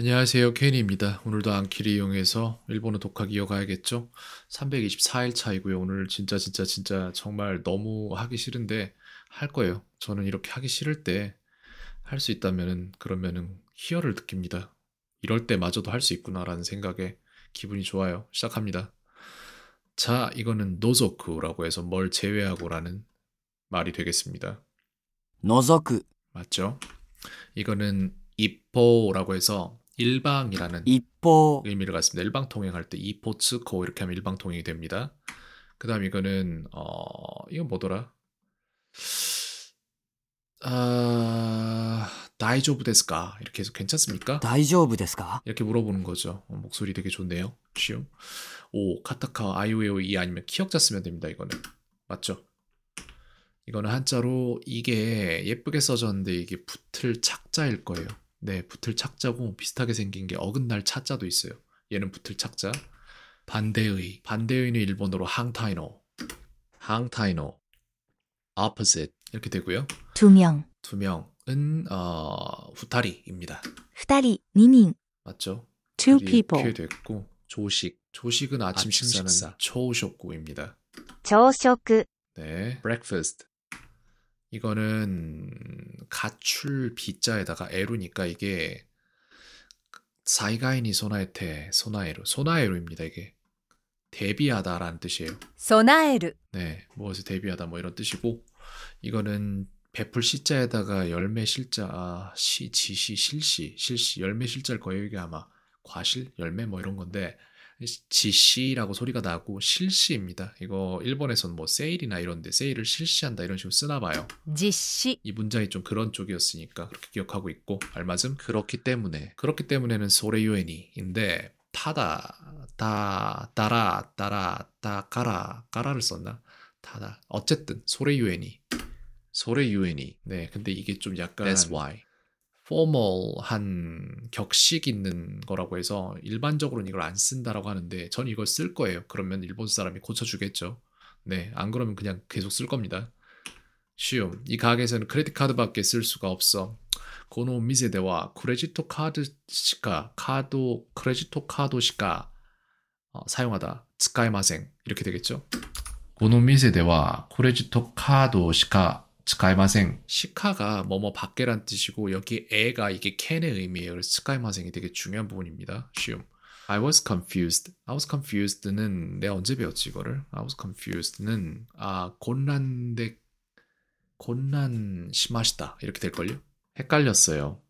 안녕하세요 케니입니다. 오늘도 안키를 이용해서 일본어 독학 이어가야겠죠? 324일차이고요. 오늘 진짜 진짜 진짜 정말 너무 하기 싫은데 할 거예요. 저는 이렇게 하기 싫을 때 할 수있다면 그러면은 희열을 느낍니다. 이럴 때마저도 할 수 있구나라는 생각에 기분이 좋아요. 시작합니다. 자, 이거는 노조크라고 해서 뭘 제외하고라는 말이 되겠습니다. 노조크 맞죠? 이거는 입보라고 해서 일방이라는 이포 의미를 갖습니다. 일방 통행할 때 이포츠코 이렇게 하면 일방 통행이 됩니다. 그다음 이거는 어 이건 뭐더라? 아 다이조브 데스까 이렇게 해서 괜찮습니까? 다이조브 데스까 이렇게 물어보는 거죠. 어, 목소리 되게 좋네요. 쉬움. 오 카타카 아이오에오 이 아니면 키역자 쓰면 됩니다. 이거는 맞죠? 이거는 한자로 이게 예쁘게 써졌는데 이게 붙을 착자일 거예요. 네, 붙을 착자고 비슷하게 생긴 게 어긋날 차자도 있어요. 얘는 붙을 착자. 반대의. 반대의는 일본어로 항타이노. 항타이노. opposite 이렇게 되고요. 두 명. 두 명은 어, 후타리입니다. 후타리, 니민. 맞죠? Two people. 이렇게 됐고 조식. 조식은 아침, 아침 식사는 식사. 초쇼쿠입니다. 초쇼쿠. 네, breakfast. 이거는 가출 비자에다가 에루니까 이게 사이가인이 소나에테 소나에루 소나에루입니다 이게 대비하다라는 뜻이에요. 소나에루. 네, 무엇에 대비하다 뭐 이런 뜻이고 이거는 베풀 시자에다가 열매 실자 아, 시 지시 실시 실시 열매 실자일 거예요 이게 아마 과실 열매 뭐 이런 건데 지시라고 소리가 나고 실시입니다. 이거 일본에서는 뭐 세일이나 이런데 세일을 실시한다 이런 식으로 쓰나 봐요. 지시. 이 문장이 좀 그런 쪽이었으니까 그렇게 기억하고 있고 알맞음. 그렇기 때문에 그렇기 때문에는 소레유엔이인데 타다 다 따라 따라 따까라 까라를 썼나 타다 어쨌든 소레유엔이소레유엔이네 근데 이게 좀 약간 That's why 포멀한 격식 있는 거라고 해서 일반적으로는 이걸 안 쓴다라고 하는데 전 이걸 쓸 거예요. 그러면 일본 사람이 고쳐주겠죠. 네, 안 그러면 그냥 계속 쓸 겁니다. 쉬움. 이 가게에서는 크레딧 카드밖에 쓸 수가 없어. 고노 미세대와 크레지토 카드 시카 카드 크레지토 카드 시카 어, 사용하다. 스카이마생 이렇게 되겠죠. 고노 미세대와 크레지토 카드 시카 스카이마생. 시카가 뭐 뭐 밖에란 뜻이고 여기 에가 이게 캔의 의미예요. 스카이마생이 되게 중요한 부분입니다. 쉬움. I was confused. I was confused는 내가 언제 배웠지 이거를? I was confused는 아 곤란데 곤란 심하시다 이렇게 될걸요? 헷갈렸어요.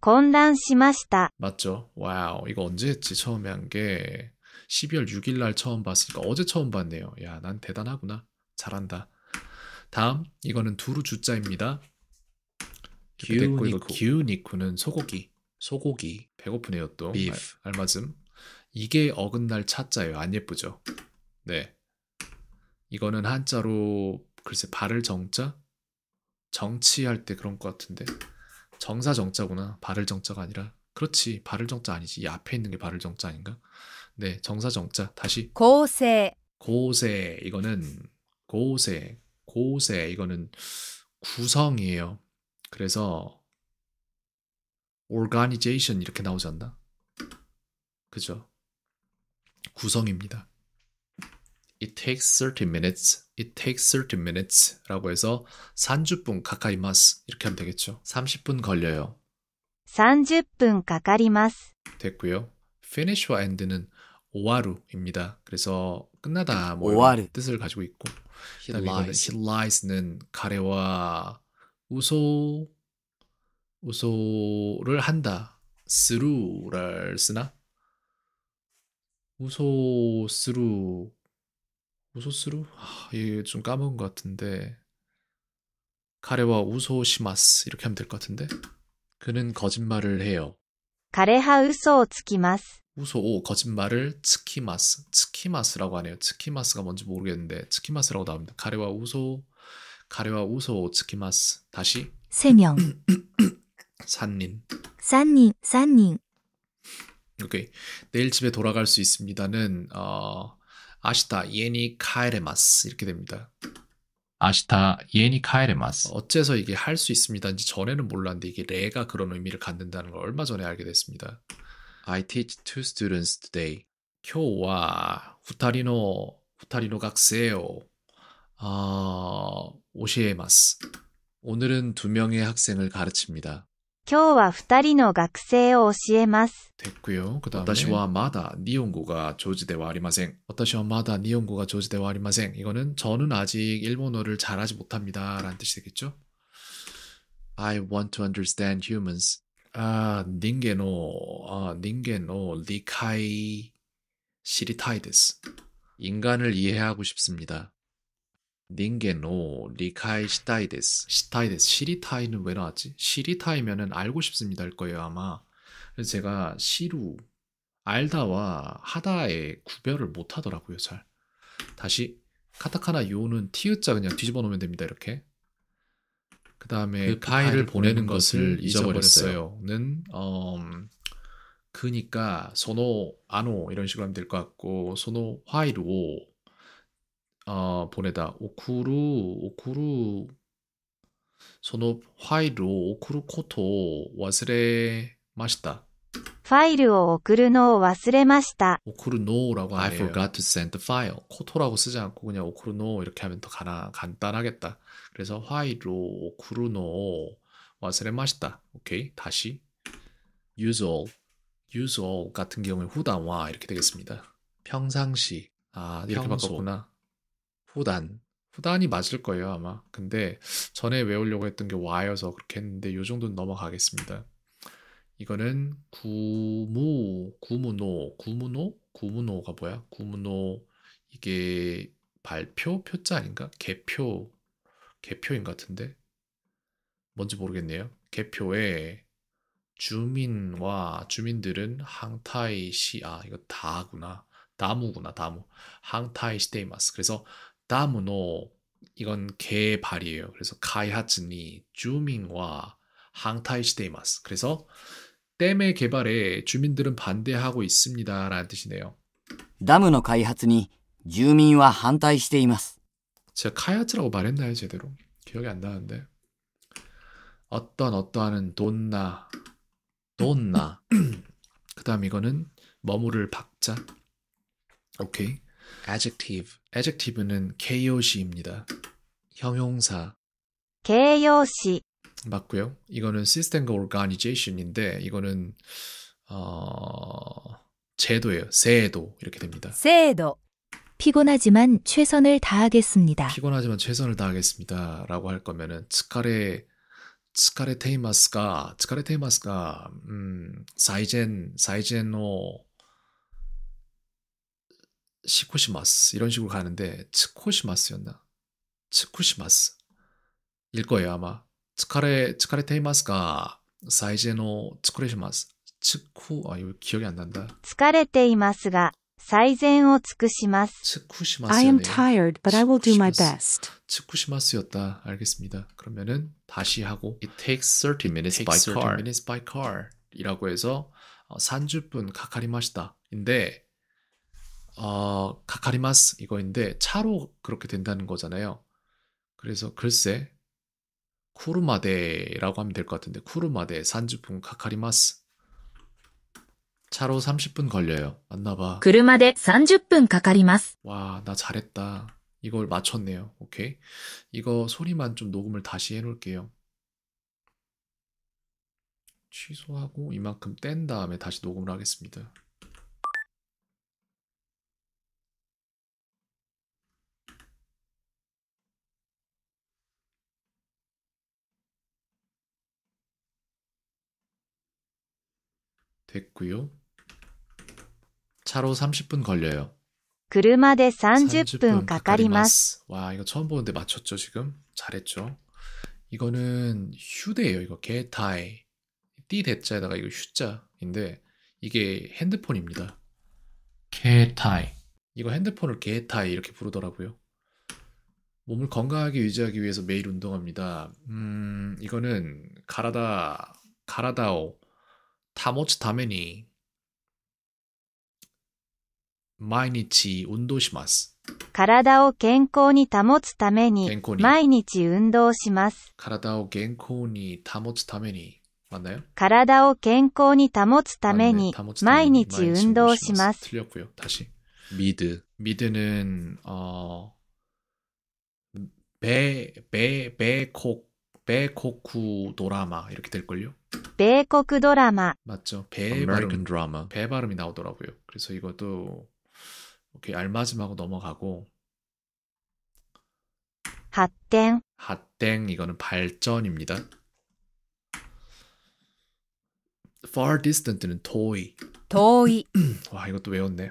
곤란시마시다. 맞죠? 와우 이거 언제 했지 처음에 한 게 12월 6일 날 처음 봤으니까 어제 처음 봤네요. 야 난 대단하구나. 잘한다. 다음 이거는 두루 주자입니다. 기우니쿠. 는 소고기. 소고기. 배고프네요 또. b 알, 맞음 이게 어긋날 차자예요. 안 예쁘죠? 네. 이거는 한자로 글쎄 발을 정자? 정치할 때 그런 것 같은데. 정사 정자구나. 발을 정자가 아니라. 그렇지. 발을 정자 아니지. 이 앞에 있는 게 발을 정자 아닌가? 네. 정사 정자. 다시. 고세. 고세. 이거는 고세. 고세 이거는 구성이에요. 그래서 organization 이렇게 나오지 않나? 그죠? 구성입니다. It takes 30 minutes. It takes 30 minutes. 라고 해서 30분 가까이마스. 이렇게 하면 되겠죠. 30분 걸려요. 30분 가까리마스. 됐고요. finish와 end는 오와루입니다 그래서 끝나다 뭐 오와루. 뜻을 가지고 있고 He lies. He lies는 가래와 우소 우소를 한다. through를 쓰나? 우소 through 우소 through 아, 이게 좀 까먹은 것 같은데 가래와 우소 시마스 이렇게 하면 될 것 같은데 그는 거짓말을 해요. 가래하 우소 오つきます. 우소오 거짓말을 츠키마스 츠키마스라고 하네요. 츠키마스가 뭔지 모르겠는데 츠키마스라고 나옵니다. 가레와 우소 가레와 우소 츠키마스 다시 세 명 산님 산님 산님 오케이 내일 집에 돌아갈 수 있습니다는 어, 아시타 예니 카에레마스 이렇게 됩니다. 아시타 예니 카에레마스. 어째서 이게 할 수 있습니다인지 전에는 몰랐는데 이게 레가 그런 의미를 갖는다는 걸 얼마 전에 알게 됐습니다. I teach two students today. 今日は二人の、二人の学生を、あ、教えます。 오늘은 두 명의 학생을 가르칩니다. 今日は二人の学生を教えます. 됐고요. 그다음에 私はまだ니혼語が上手ではありません.私はまだ니혼語が上手ではありません. 이거는 저는 아직 일본어를 잘하지 못합니다라는 뜻이 겠죠 I want to understand humans. あ人間の、あ人間の理解知りたいです。 아, 아, 인간을 이해하고 싶습니다. 닌게노 리카이 시타이데스 시타이데스 시리타이는 왜 나왔지? 시리타이면 알고 싶습니다 할 거예요 아마 그래서 제가 시루 알다와 하다의 구별을 못 하더라고요 잘 다시 카타카나 요는 티읕자 그냥 뒤집어 놓으면 됩니다 이렇게 그다음에 그, 그 파일을 보내는 것을 잊어버렸어요.는 어, 음, 그니까 소노 아노 이런 식으로 하면 될 것 같고 소노 화이로 어, 보내다 오쿠루 오쿠루 소노 화이로 오쿠루 코토 와스레 마시다. 파일イ오を送노 와스레 れま다 오쿠르노라고 하네요. I forgot to send the file. 코토라고 쓰지 않고 그냥 오쿠르노 이렇게 하면 더 가나, 간단하겠다. 그래서 화이로 쿠르노 와스레마시다. 오케이. 다시 usual usual 같은 경우에 후단와 이렇게 되겠습니다. 평상시 아 이렇게 바꿨구나. 후단 후단이 맞을 거예요 아마. 근데 전에 외우려고 했던 게 와여서 그렇게 했는데 요 정도는 넘어가겠습니다. 이거는 구무 구무노 구무노 구무노가 뭐야? 구무노 이게 발표 표자 아닌가? 개표 개표인 같은데 뭔지 모르겠네요. 개표에 주민과 주민들은 항타이 시아 이거 다구나 다무구나 다무 항타이 시테이마스 그래서 다무노 이건 개발이에요. 그래서 카이하츠니 주민과 항타이 시테이마스 그래서 댐의 개발에 주민들은 반대하고 있습니다라는 뜻이네요. 다무의 개발에 주민은 반대しています 제가 카야트라고 말했나요 제대로 기억이 안 나는데 어떤 어떠한 은 돈나 돈나 그다음 이거는 머무를 박자 오케이 adjective adjective는 개요시입니다 형용사 개요시 맞고요 이거는 system과 organization인데 이거는 어 제도예요. 세도 이렇게 됩니다. 세도. 피곤하지만 최선을 다하겠습니다. 피곤하지만 최선을 다하겠습니다라고 할 거면은 스카레 스카레 테이마스가 스카레 테이마스가 음 사이젠 사이젠노 시코시마스 이런 식으로 가는데 츠코시마스였나 츠쿠시마스 일 거예요 아마 스카레 스카레 테이마스가 사이젠노 츠쿠레시마스 츠쿠 아 이거 기억이 안 난다. 스카레 테이마스가 最善を尽くします。I am tired, but I will do my best. 츠쿠시마스였다. 알겠습니다. 그러면은 다시 하고 It takes 30 minutes, by, car. minutes by car 이라고 해서 30분 어, 가카리마시다. 인데 어, 가카리마스 이거인데 차로 그렇게 된다는 거잖아요. 그래서 글쎄 쿠르마데라고 하면 될 것 같은데 쿠르마데 30분 가카리마스 차로 30분 걸려요. 맞나봐. 車で3 0분かかります 와, 나 잘했다. 이걸 맞췄네요. 오케이. 이거 소리만 좀 녹음을 다시 해놓을게요. 취소하고 이만큼 뗀 다음에 다시 녹음을 하겠습니다. 됐고요. 차로 30분 걸려요. 그車で 30분 가까리마스. 와, 이거 처음 보는데 맞췄죠, 지금? 잘했죠? 이거는 휴대예요, 이거. 게타이. 띠 대자에다가 이거 휴자인데 이게 핸드폰입니다. 게타이. 이거 핸드폰을 게타이 이렇게 부르더라고요. 몸을 건강하게 유지하기 위해서 매일 운동합니다. 음, 이거는 가라다 가라다오 保つために、毎日運動します。体を健康に保つために、毎日運動します。体を健康に保つために、体を健康に保つために、毎日運動します。틀렸고요다시미드미드는어배배배콕 배코쿠 도라마 이렇게 될걸요? 배코쿠 도라마 맞죠? 배 발음 드라마 배 발음이 나오더라고요. 그래서 이것도 이렇게 알맞음하고 넘어가고 핫땡 핫땡 이거는 발전입니다. far distant는 toy toy 와 이것도 외웠네.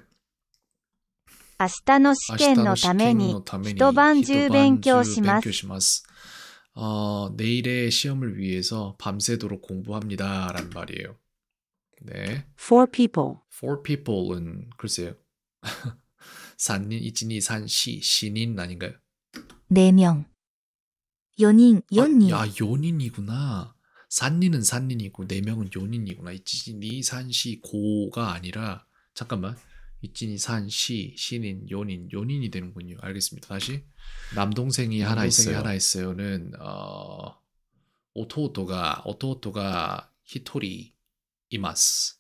明日の試験のために一晩中勉強します。 어, 내일의 시험을 위해서 밤새도록 공부합니다란 말이에요. 네. For people. For people은 글쎄요. 산인 이진이 산시 신인 아닌가요? 네 명. 연인 아, 연인. 아, 연인이구나. 산인은 산인이고 네 명은 연인이구나. 이진이 산시 고가 아니라 잠깐만. 이진이 산, 시, 신인, 요인요인이 되는군요. 알겠습니다. 다시 남동생이, 하나 있어요. 하나 있어요는 어, 오토오토가 오토오토가 히토리 이마스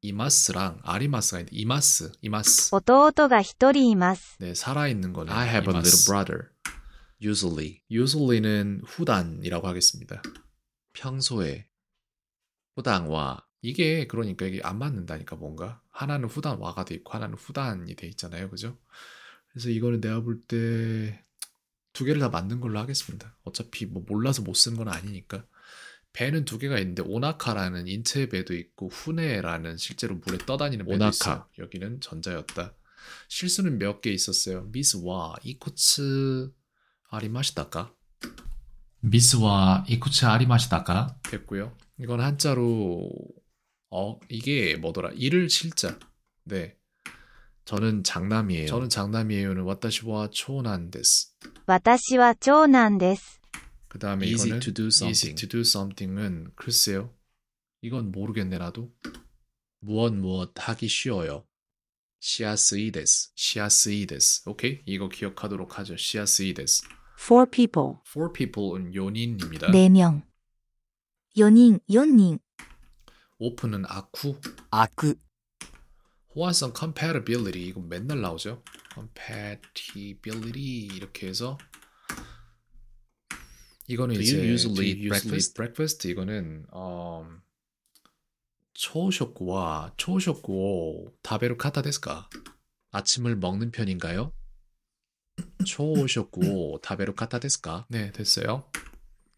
이마스랑 아리마스가 있는데 이마스 이마스 오토오토가 히토리 이마스 네 살아있는 거는 I have a little brother usually usually는 후단이라고 하겠습니다. 평소에 후단과 이게 그러니까 이게 안 맞는다니까 뭔가 하나는 후단 와가 돼 있고 하나는 후단이 돼 있잖아요, 그죠? 그래서 이거는 내가 볼 때 두 개를 다 맞는 걸로 하겠습니다. 어차피 뭐 몰라서 못 쓴 건 아니니까. 배는 두 개가 있는데 오나카라는 인체 배도 있고 후네라는 실제로 물에 떠다니는 배도 있어 여기는 전자였다. 실수는 몇 개 있었어요. 미스와 이코츠 아리마시다까? 미스와 이코츠 아리마시다까? 됐고요. 이건 한자로 어 이게 뭐더라 일을 실자 네 저는 장남이에요 저는 장남이에요는 와타시와 초난데스 와타시와 초난데스 그 다음에 이거는 to do something. easy to do something은 글쎄요 이건 모르겠네 나도 무엇 무엇 하기 쉬워요 시아스이데스 시아스이데스 오케이 이거 기억하도록 하죠 시아스이데스 four people four people은 연인입니다 4명 연인 4인 오픈은 아쿠. 아쿠. 호환성 컴 o m p a t i b 이거 맨날 나오죠. 컴 o 티 p a t i 이렇게 해서 이거는 이제 usually breakfast? breakfast 이거는 어 음, 초쇼쿠와 초쇼고 다베로 카타 데스까? 아침을 먹는 편인가요? 초셨고 다베로 카타 데스까? 네, 됐어요.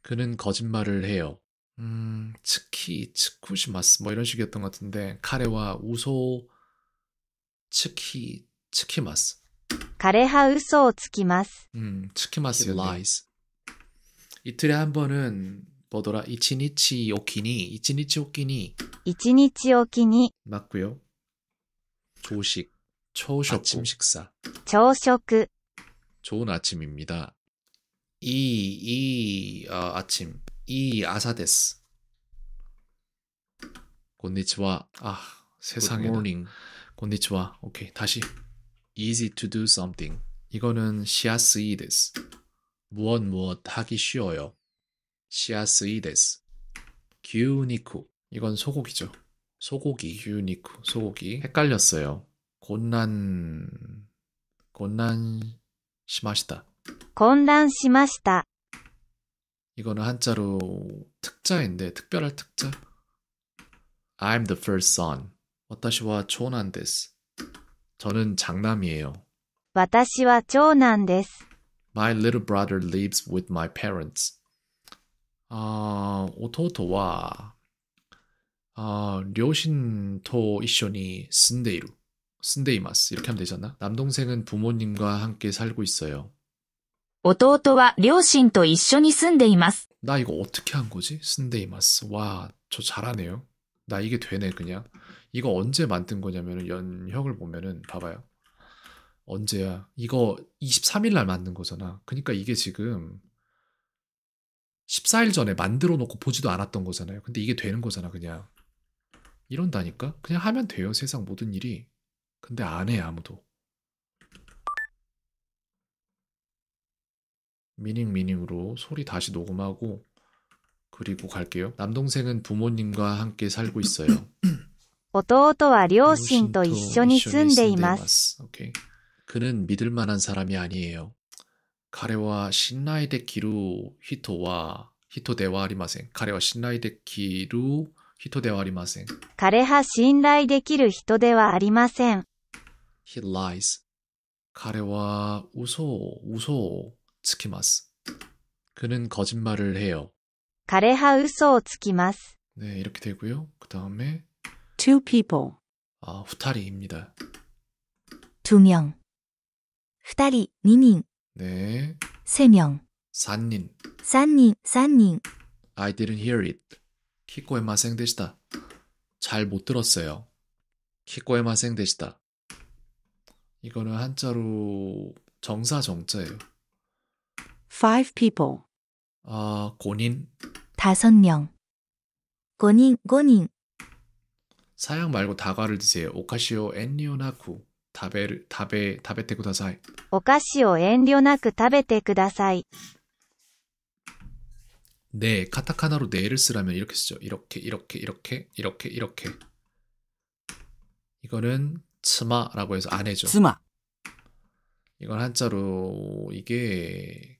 그는 거짓말을 해요. 음, 츠키, 츠쿠시마스 뭐 이런 식이었던 것 같은데 카레와 우소 츠키, 츠키마스. 카레하 우소 츠키마스. 음, 츠키마스 lies. 이틀에 한 번은 뭐더라? 이치니치 오키니, 이치니치 오키니. 이치니치 오키니. 맞고요. 조식, 초식, 아침 식사. 조식. 좋은 아침입니다. 이, 이, 어, 아침. 이 아사데스. 곤니치와. 아, 세상에. morning. 곤니치와. 오케이, 다시. easy to do something. 이거는 시아스이데스. 무엇 무엇 하기 쉬워요. 시아스이데스. 규니쿠. 이건 소고기죠. 소고기. 규니쿠. 소고기. 헷갈렸어요. 곤란 곤란 시마시다. 곤란 시마시다. 이거는 한자로 특자인데 특별할 특자. I'm the first son. 私와 초난 데스. 저는 장남이에요. 私와 초난 데스. My little brother lives with my parents. 아, 오토토와 아, 료신토 이쇼니 쓴데이루. 쓴데이마스 이렇게 하면 되잖아. 남동생은 부모님과 함께 살고 있어요. 弟は両親と一緒に住んでいます。나 이거 어떻게 한 거지? 쓴데 이마스. 와, 저 잘하네요. 나 이게 되네 그냥. 이거 언제 만든 거냐면은 연혁을 보면은 봐봐요. 언제야? 이거 23일 날 만든 거잖아. 그러니까 이게 지금 14일 전에 만들어 놓고 보지도 않았던 거잖아요. 근데 이게 되는 거잖아, 그냥. 이런다니까? 그냥 하면 돼요, 세상 모든 일이. 근데 안 해, 아무도. 미닝 미닝으로 소리 다시 녹음하고 그리고 갈게요. 남동생은 부모님과 함께 살고 있어요. 弟は両親と一緒に住んでいます. 오케이. 그는 믿을 만한 사람이 아니에요. 카레 신라이데키루 히토와 히토데와 아리마센. 카레 신라이데키루 히토데와 아리마센. 카레 신라이데키루 히토데와 아리마센. He lies. 카레와 우소 우소 つきます. 그는 거짓말을 해요. 彼は嘘をつきます. 네, 이렇게 되고요. 그 다음에 two people. 아, 후타리입니다. 두 명. 후타리, 니닝 네. 세 명. 산닌. 산닌, 산닌. I didn't hear it. 키코에 마생 되시다. 잘 못 들었어요. 키코에 마생 되시다. 이거는 한자로 정사 정자예요. Five people. 어, 고닌. 다섯 명. 고닌, 고닌. 사양 말고 다과를 드세요. 오카시오 엔리오나쿠. 다베, 다베, 다베테 쿠다사이. 오카시오 엔리오나쿠 다베테 쿠다사이. 네, 카타카나로 네를 쓰라면 이렇게 쓰죠. 이렇게, 이렇게, 이렇게, 이렇게, 이렇게. 이거는 츠마라고 해서 안해죠 츠마. 이건 한자로 이게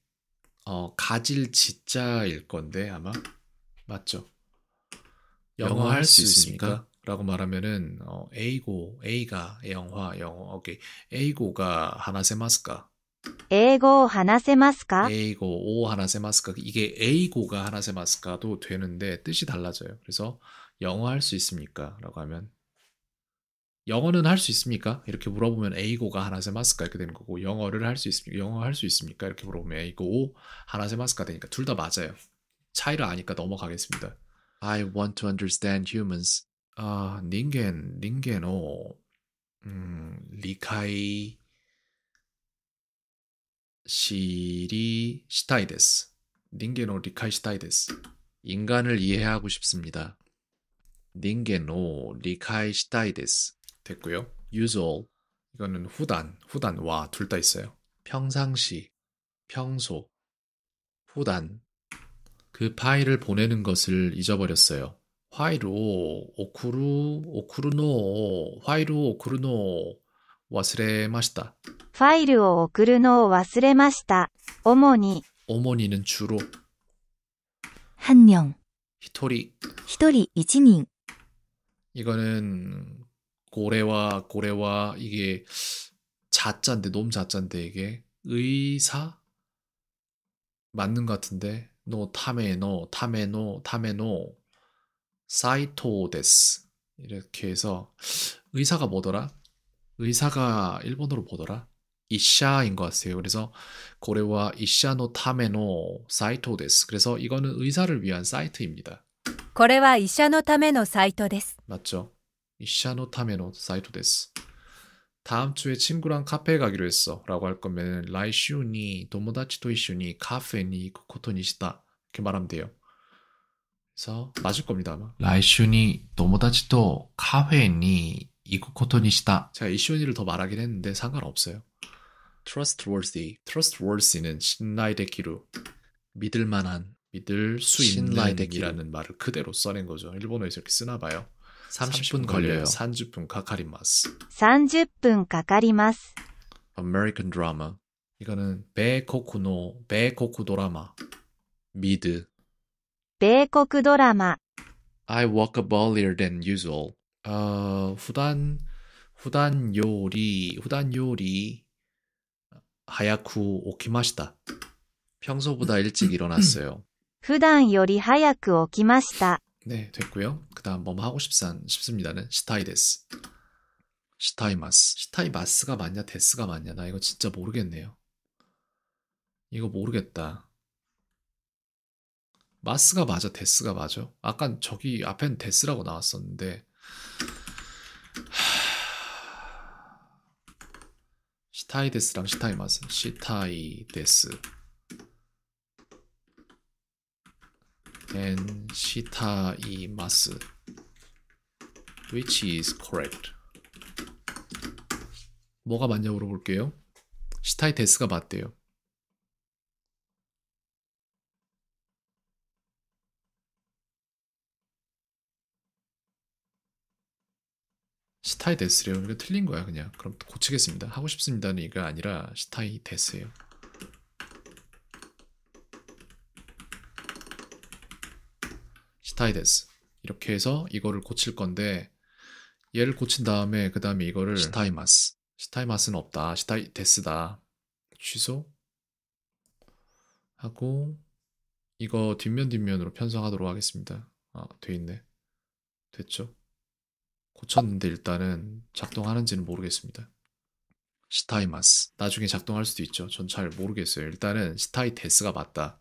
어, 가질 지자일 건데 아마 맞죠? 영어 할 수 있습니까? 라고 말하면은 어, 에이고, 에이가 영화, 영어. 오케이. 에이고가 하나せますか? 에이고 하나せますか? 에이고 오 하나せますか? 이게 에이고가 하나せますか도 되는데 뜻이 달라져요. 그래서 영어 할 수 있습니까? 라고 하면 영어는 할 수 있습니까? 이렇게 물어보면 에이고가 하나세마스카 이렇게 되는 거고 영어를 할 수 있습니까? 영어 할 수 있습니까? 이렇게 물어보면 에이고 하나세마스카 되니까 둘 다 맞아요. 차이를 아니까 넘어가겠습니다. I want to understand humans. 아, 닌겐, 닌겐오. 음, 리카이 시리 시타이 데스. 닌겐오 리카이 시타이 데스. 인간을 이해하고 싶습니다. 닌겐오 리카이 시타이 데스. 됐고요. usual 이거는 후단, 후단 와 둘 다 있어요. 평상시, 평소, 후단 그 파일을 보내는 것을 잊어버렸어요. 화이로 오쿠루 오쿠르노 화이로 오쿠르노 와스레마した 파일을 쿠る노와스레마した 어머니. 어머니는 주로 한 명. 히토리. 히토리 이 1인. 이거는 고래와 고래와 이게 자자데 너무 자인데 이게 의사 맞는 것 같은데 노 타메노 타메노 타메노 사이토데스 이렇게 해서 의사가 뭐더라? 의사가 일본어로 뭐더라? 이샤인 것 같아요. 그래서 고래와 이샤노 타메노 사이토데스. 그래서 이거는 의사를 위한 사이트입니다. 고래와 이샤노 타메노 사이토데스. 맞죠? 이샤 노타메노 사이토 데스. 다음 주에 친구랑 카페에 가기로 했어. 라고 할 거면 라이슈니 도모다치 토이슈니 카페니 이쿠 코토니시다. 이렇게 말하면 돼요. 그래서 맞을 겁니다 라이슈니 도모다치 토 카페니 이쿠 코토니시다. 제가 이슈니를 더 말하긴 했는데 상관없어요. trustworthy. trustworthy는 신뢰되기로 믿을 만한 믿을 수 있는이라는 말을 그대로 써낸 거죠. 일본어에서 이렇게 쓰나 봐요. 30분 걸려요. 30분 가카리마스. 30분 가카리마스. American drama. 이거는 배코쿠노 배코쿠 드라마. 미드. 배코쿠 드라마. I woke up earlier than usual. 어, 후단 후단 요리 후단 요리 하야쿠 오키마시다. 평소보다 일찍 일어났어요. 普段より早く起きました。 네, 됐고요. 그다음 뭐뭐 하고 싶산 싶습니다는 시타이 데스. 시타이마스. 시타이마스가 맞냐 데스가 맞냐? 나 이거 진짜 모르겠네요. 이거 모르겠다. 마스가 맞아, 데스가 맞아. 아까 저기 앞엔 데스라고 나왔었는데 하... 시타이데스랑 시타이마스. 시타이데스. and shita imasu which is correct 뭐가 맞냐고 물어볼게요 시타이 데스가 맞대요 시타이 데스래요 그러 틀린 거야 그냥 그럼 고치겠습니다 하고 싶습니다는 얘기가 아니라 시타이 데스예요 스타이데스 이렇게 해서 이거를 고칠 건데 얘를 고친 다음에 그 다음에 이거를 스타이마스 스타이마스는 없다 스타이데스다 취소 하고 이거 뒷면 뒷면으로 편성하도록 하겠습니다 아돼 있네 됐죠 고쳤는데 일단은 작동하는지는 모르겠습니다 스타이마스 나중에 작동할 수도 있죠 전 잘 모르겠어요 일단은 스타이데스가 맞다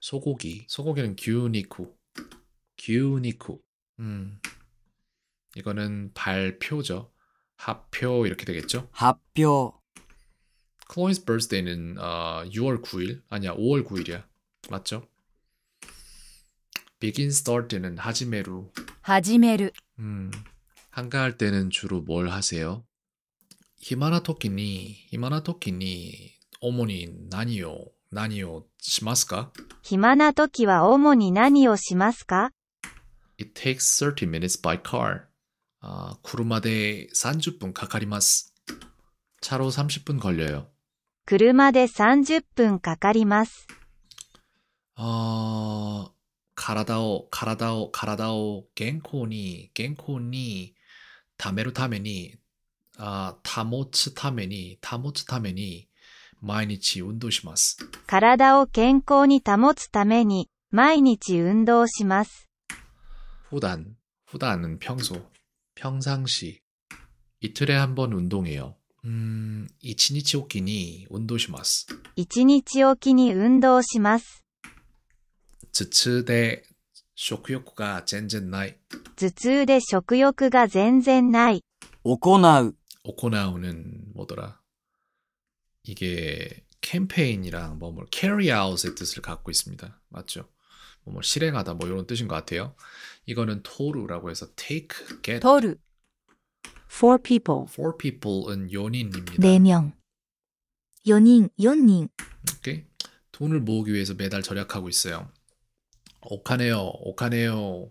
소고기. 소고기는 규니쿠. 규니쿠. 음. 이거는 발표죠. 합표 이렇게 되겠죠? 합표 클로이스 b 스 r t 는 어, 6월 9일 아니야 5월 9일이야 맞죠? 비긴 스 i n 때는 하지메루. 하지메루. 음. 한가할 때는 주로 뭘 하세요? 히마나 토끼니 히마나 토끼니 어머니 나니요 何をしますか暇な時は主に何をしますか ?It takes 30 minutes by car. あ車で30分かかります。차로30分걸려 요。 車で30分かかります。体を、体を、体を健康に、健康に貯めるために、あ保つために、保つために、毎日運動します。体を健康に保つために毎日運動します。普段、普段은평 소、 평상시이틀에한번運動해요 음、 一日おきに運動します。一日おきに運動します。頭痛で食欲が全然ない。頭痛で食欲が全然ない。行う。行う는も더ら。 이게 캠페인이랑 뭐뭐 carry out의 뜻을 갖고 있습니다. 맞죠? 뭐 뭐 실행하다 뭐 이런 뜻인 것 같아요. 이거는 토르라고 해서 take, get. t o u for people. for u people은 연인입니다. 네 명. 연인, 연인. 오케이. 돈을 모으기 위해서 매달 절약하고 있어요. 오카네요, 오카네요.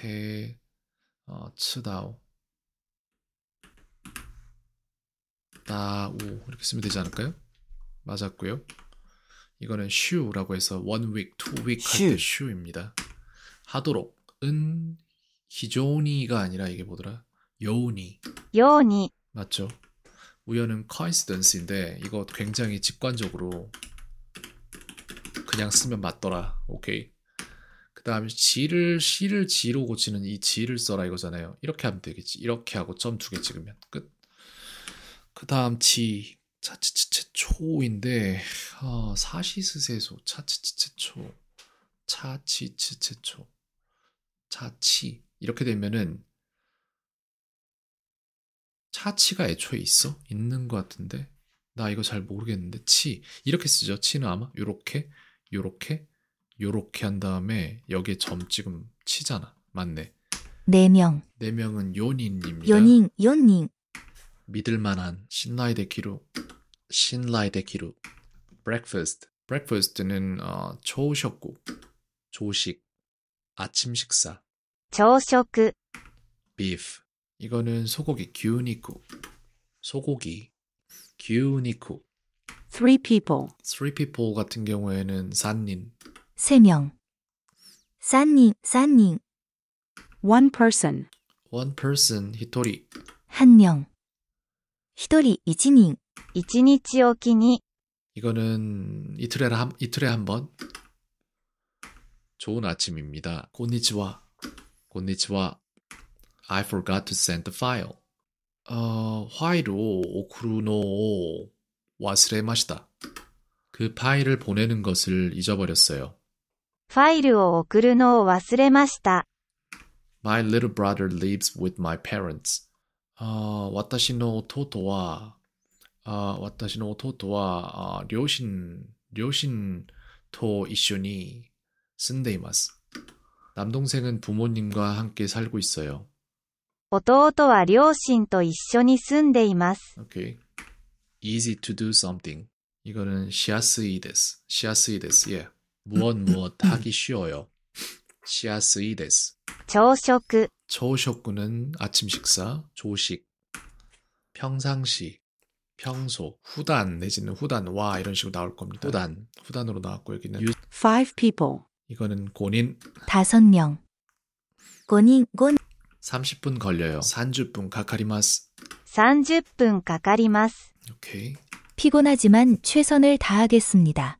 可어 치다오 다오 이렇게 쓰면 되지 않을까요? 맞았고요. 이거는 s 라고 해서 one week, two week 할때 s 입니다 하도록은 기존이가 아니라 이게 뭐더라? 여운이. 여운이. 맞죠? 우연은 coincidence인데 이거 굉장히 직관적으로 그냥 쓰면 맞더라. 오케이. 그 다음에 지를 시를 지로 고치는 이 지를 써라 이거잖아요. 이렇게 하면 되겠지. 이렇게 하고 점 두 개 찍으면 끝. 그 다음 지차치치치 초인데 아, 사시스세소 차치치치초차치치치초 차치 이렇게 되면은 차치가 애초에 있어? 있는 것 같은데 나 이거 잘 모르겠는데 치 이렇게 쓰죠 치는 아마 요렇게 요렇게 요렇게 한 다음에 여기에 점 찍음 치잖아. 맞네. 네 명. 네 명은 요닌입니다. 연인, 연인. 믿을만한 신라이대기루신라이대기루 breakfast. breakfast는 어, 조식고 조식, 아침 식사. 조식. beef. 이거는 소고기 규니쿠. 소고기 규니쿠. three people. three people 같은 경우에는 산인 3명. 3님3님 one person, one person 一人 1명. 1인 1인. 1日おきに 이거는 이틀에 한 이틀에 한번 좋은 아침입니다. 곤니치와 곤니치와 I forgot to send the file. 어, 화이로 오쿠루노 와스레마시다. 그 파일을 보내는 것을 잊어버렸어요. ファイルを送るのを忘れました。My little brother lives with my parents. あ私の弟は、あ私の弟はあ両親、両親と一緒に住んでいます。남동생은부모님과함께살고있어요弟は両親と一緒に住んでいます。Okay. Easy to do something. 이거는しやすいです。しやすいです。Yeah. 무엇 무엇 하기 쉬워요. 시아스이 데스. 조식. 조식구는 아침 식사, 조식. 평상시, 평소, 후단 내지는 후단 와 이런 식으로 나올 겁니다. 후단, 후단으로 나왔고 여기는 유... five people. 이거는 고인 다섯 명. 고인 곤 30분 걸려요. 30분 가카리마스. 30분 가카리마스. 오케이. 피곤하지만 최선을 다하겠습니다.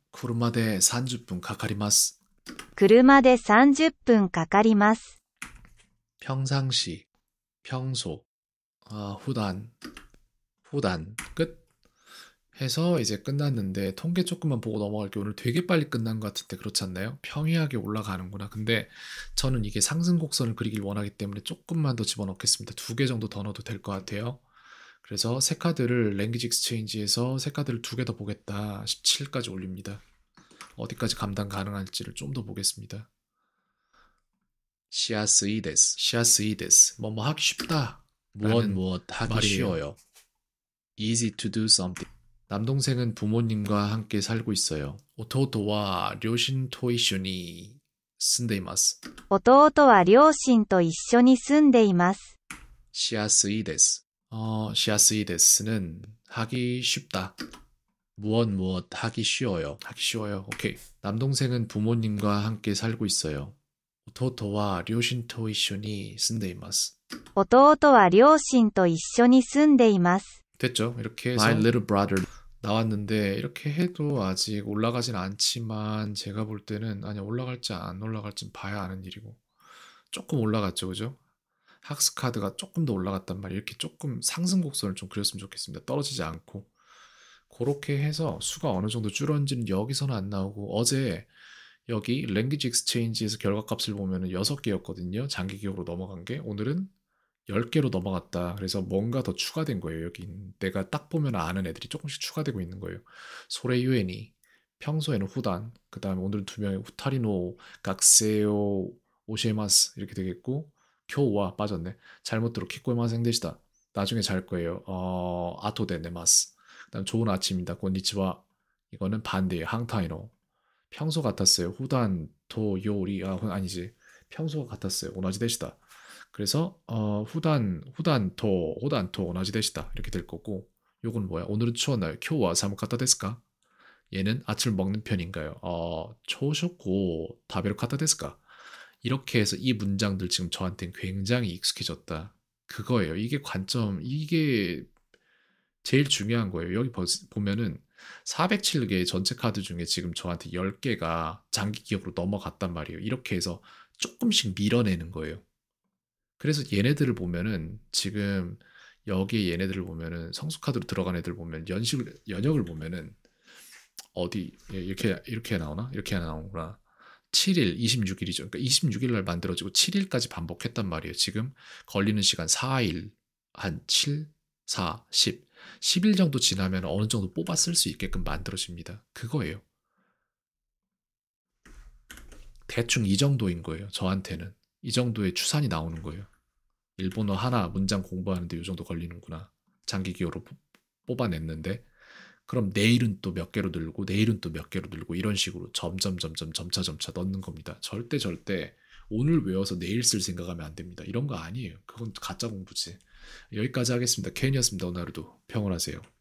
車で30分かかります。車で30分かかります。평상시평소 아, 후단, 후단, 끝. 해서 이제 끝났는데, 통계 조금만 보고 넘어갈게. 오늘 되게 빨리 끝난 것 같은데, 그렇지 않나요? 평이하게 올라가는구나. 근데 저는 이게 상승 곡선을 그리길 원하기 때문에 조금만 더 집어넣겠습니다. 두 개 정도 더 넣어도 될 것 같아요. 그래서 새 카드를 랭귀지 익스체인지에서 새 카드를 두 개 더 보겠다. 17까지 올립니다. 어디까지 감당 가능할지를 좀 더 보겠습니다. 시아스이데스. 시아스이데스. 뭐뭐 하기 쉽다. 무엇 무엇 하기 말이에요. 쉬워요. Easy to do something. 남동생은 부모님과 함께 살고 있어요. 오토토와 료신토이緒に 쓴데이마스. 오토토와 료신と이슈니 쓴데이마스. 시아스이데스. 어, 시아스이 데스는 하기 쉽다. 무엇 무엇 하기 쉬워요. 하기 쉬워요. 오케이. 남동생은 부모님과 함께 살고 있어요. 오 토토와 료신토 이슈니 쓴데이마스. 오토와 토 료신토 이슈니 쓴데이마스. 됐죠. 이렇게 해서 My little brother 나왔는데 이렇게 해도 아직 올라가진 않지만 제가 볼 때는 아니 올라갈지 안 올라갈지 봐야 아는 일이고 조금 올라갔죠. 그죠? 학습 카드가 조금 더 올라갔단 말이에요. 이렇게 조금 상승 곡선을 좀 그렸으면 좋겠습니다. 떨어지지 않고 그렇게 해서 수가 어느 정도 줄었는지는 여기서는 안 나오고 어제 여기 랭귀지 익스체인지에서 결과값을 보면 6개였거든요. 장기 기억으로 넘어간 게 오늘은 10개로 넘어갔다. 그래서 뭔가 더 추가된 거예요. 여기 내가 딱 보면 아는 애들이 조금씩 추가되고 있는 거예요. 소레 유엔이 평소에는 후단, 그 다음에 오늘은 두 명의 후타리노, 각세오 오시에마스 이렇게 되겠고 교와 빠졌네. 잘못 들어 키꼬마생 되시다. 나중에 잘 거예요. 어, 아토데 네마스. 그다음 좋은 아침입니다. 곤니치와 이거는 반대예요. 항타이노. 평소 같았어요. 후단 도 요리 아 아니지. 평소 같았어요. 오나지 되시다. 그래서 어, 후단 후단 도 후단 도 오나지 되시다. 이렇게 될 거고. 요건 뭐야? 오늘은 추웠나요? 교와 사무카타 데스까? 얘는 아침을 먹는 편인가요? 어, 초쇼고 다베로 카타 데스까? 이렇게 해서 이 문장들 지금 저한테 굉장히 익숙해졌다. 그거예요. 이게 관점, 이게 제일 중요한 거예요. 여기 보면은 407개 전체 카드 중에 지금 저한테 10개가 장기 기업으로 넘어갔단 말이에요. 이렇게 해서 조금씩 밀어내는 거예요. 그래서 얘네들을 보면은 지금 여기에 얘네들을 보면은 성숙카드로 들어간 애들 보면 연식을 연역을 보면은 어디 예, 이렇게 이렇게 나오나 이렇게 나오구나 7일, 26일이죠. 그러니까 26일 날 만들어지고 7일까지 반복했단 말이에요. 지금 걸리는 시간 4일, 한 7, 4, 10. 10일 정도 지나면 어느 정도 뽑아 쓸 수 있게끔 만들어집니다. 그거예요. 대충 이 정도인 거예요. 저한테는. 이 정도의 추산이 나오는 거예요. 일본어 하나 문장 공부하는데 이 정도 걸리는구나. 장기 기호로 뽑아냈는데 그럼 내일은 또 몇 개로 늘고 내일은 또 몇 개로 늘고 이런 식으로 점점 점점 점차 점차 넣는 겁니다. 절대 절대 오늘 외워서 내일 쓸 생각하면 안 됩니다. 이런 거 아니에요. 그건 가짜 공부지. 여기까지 하겠습니다. 케인이었습니다. 오늘 하루도 평온하세요.